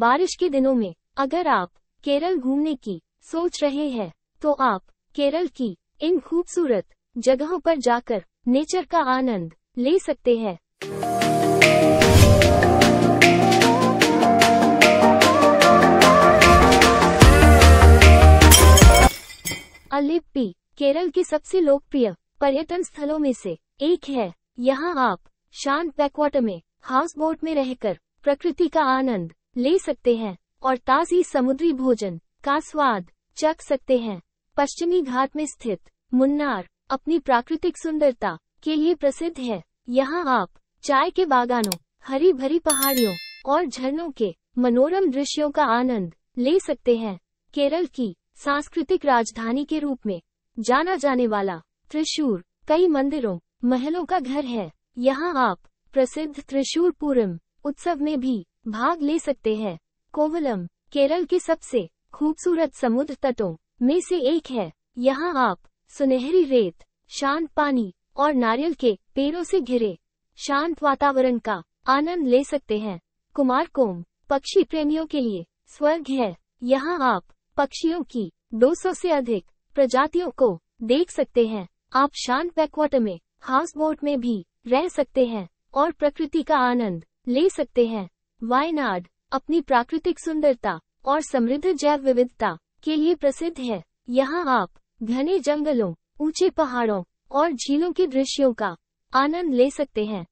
बारिश के दिनों में अगर आप केरल घूमने की सोच रहे हैं तो आप केरल की इन खूबसूरत जगहों पर जाकर नेचर का आनंद ले सकते हैं अलिप्पी केरल के सबसे लोकप्रिय पर्यटन स्थलों में से एक है यहाँ आप शांत बैकवाटर में हाउस बोट में रहकर प्रकृति का आनंद ले सकते हैं और ताज़ी समुद्री भोजन का स्वाद चख सकते हैं पश्चिमी घाट में स्थित मुन्नार अपनी प्राकृतिक सुंदरता के लिए प्रसिद्ध है यहाँ आप चाय के बागानों हरी भरी पहाड़ियों और झरनों के मनोरम दृश्यों का आनंद ले सकते हैं केरल की सांस्कृतिक राजधानी के रूप में जाना जाने वाला त्रिशूर कई मंदिरों महलों का घर है यहाँ आप प्रसिद्ध त्रिशूर पूरम उत्सव में भी भाग ले सकते हैं कोवलम केरल के सबसे खूबसूरत समुद्र तटों में से एक है यहाँ आप सुनहरी रेत शांत पानी और नारियल के पेड़ों से घिरे शांत वातावरण का आनंद ले सकते हैं कुमार कोम पक्षी प्रेमियों के लिए स्वर्ग है यहाँ आप पक्षियों की 200 से अधिक प्रजातियों को देख सकते हैं आप शांत बैकवाटर में हाउस बोट में भी रह सकते हैं और प्रकृति का आनंद ले सकते हैं वायनाड अपनी प्राकृतिक सुंदरता और समृद्ध जैव विविधता के लिए प्रसिद्ध है यहाँ आप घने जंगलों ऊंचे पहाड़ों और झीलों के दृश्यों का आनंद ले सकते हैं